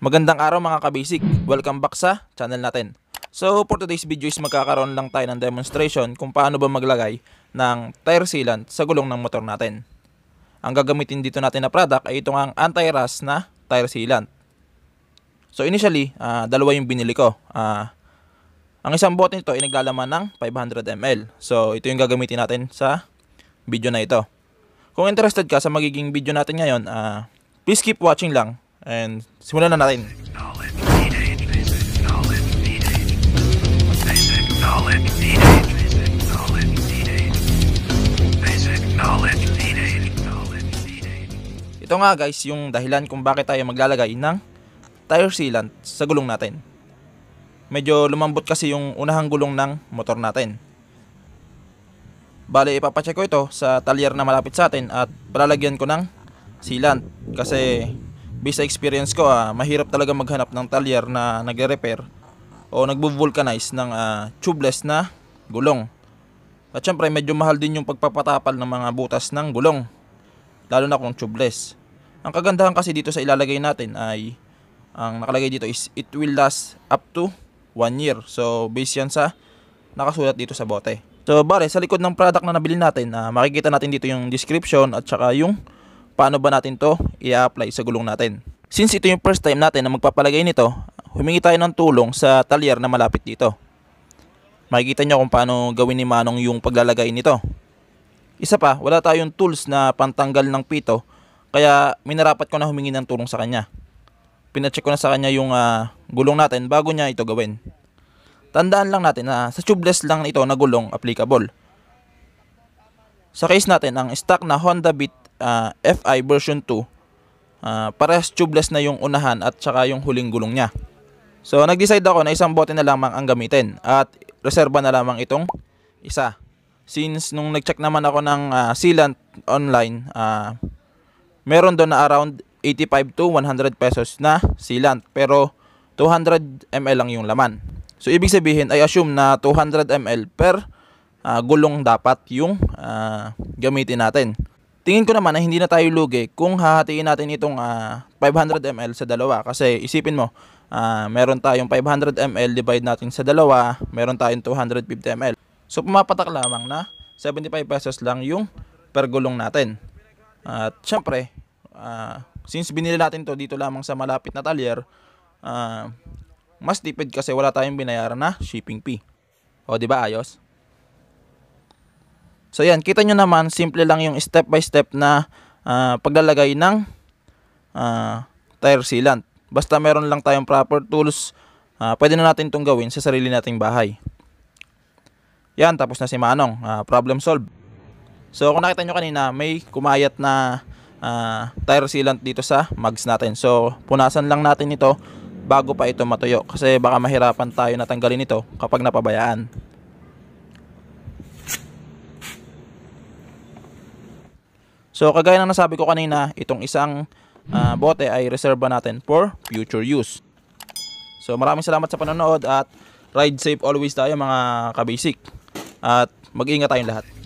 Magandang araw mga kabasic, welcome back sa channel natin. So for today's video is magkakaroon lang tayo ng demonstration kung paano ba maglagay ng tire sealant sa gulong ng motor natin. Ang gagamitin dito natin na product ay ito ang anti-rust na tire sealant. So initially, uh, dalawa yung binili ko. Uh, ang isang bote nito ay naglalaman ng 500 ml. So ito yung gagamitin natin sa video na ito. Kung interested ka sa magiging video natin ngayon, uh, please keep watching lang And simulan na natin. Ito nga guys yung dahilan kung bakit tayo maglalagay ng tire sealant sa gulong natin. Medyo lumambot kasi yung unahang gulong ng motor natin. Bale ipapacheck ko ito sa talyer na malapit sa atin at palalagyan ko ng sealant kasi based experience ko, ah, mahirap talaga maghanap ng talyer na nagre-repair o nagbo-vulcanize ng ah, tubeless na gulong. At syempre, medyo mahal din yung pagpapatapal ng mga butas ng gulong, lalo na kung tubeless. Ang kagandahan kasi dito sa ilalagay natin ay, ang nakalagay dito is it will last up to 1 year. So, based yan sa nakasulat dito sa bote. So, bare, sa likod ng product na nabili natin, uh, makikita natin dito yung description at saka yung paano ba natin to i-apply sa gulong natin. Since ito yung first time natin na magpapalagay nito, humingi tayo ng tulong sa talyer na malapit dito. Makikita nyo kung paano gawin ni Manong yung paglalagay nito. Isa pa, wala tayong tools na pantanggal ng pito kaya minarapat ko na humingi ng tulong sa kanya. Pinacheck ko na sa kanya yung uh, gulong natin bago niya ito gawin. Tandaan lang natin na sa tubeless lang ito na gulong applicable. Sa case natin, ang stock na Honda Beat uh, ah, FI version 2, uh, ah, parehas tubeless na yung unahan at saka yung huling gulong niya. So nag-decide ako na isang bote na lamang ang gamitin at reserba na lamang itong isa. Since nung nag-check naman ako ng uh, sealant online, uh, meron doon na around 85 to 100 pesos na sealant pero 200 ml lang yung laman. So ibig sabihin, I assume na 200 ml per uh, gulong dapat yung uh, gamitin natin. Tingin ko naman na hindi na tayo lugi kung hahatiin natin itong uh, 500 ml sa dalawa kasi isipin mo, uh, meron tayong 500 ml divide natin sa dalawa, meron tayong 250 ml. So pumapatak lamang na 75 pesos lang yung per gulong natin. At uh, syempre, uh, since binili natin to dito lamang sa malapit na talyer, uh, mas tipid kasi wala tayong binayaran na shipping fee. O di ba ayos? So yan, kita nyo naman, simple lang yung step by step na uh, paglalagay ng uh, tire sealant. Basta meron lang tayong proper tools, uh, pwede na natin itong gawin sa sarili nating bahay. Yan, tapos na si Manong. Uh, problem solved. So kung nakita nyo kanina, may kumayat na uh, tire sealant dito sa mags natin. So punasan lang natin ito bago pa ito matuyo kasi baka mahirapan tayo natanggalin ito kapag napabayaan. So kagaya ng nasabi ko kanina, itong isang uh, bote ay reserva natin for future use. So maraming salamat sa panonood at ride safe always tayo mga kabisik. At mag-ingat tayong lahat.